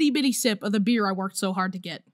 itty bitty sip of the beer I worked so hard to get.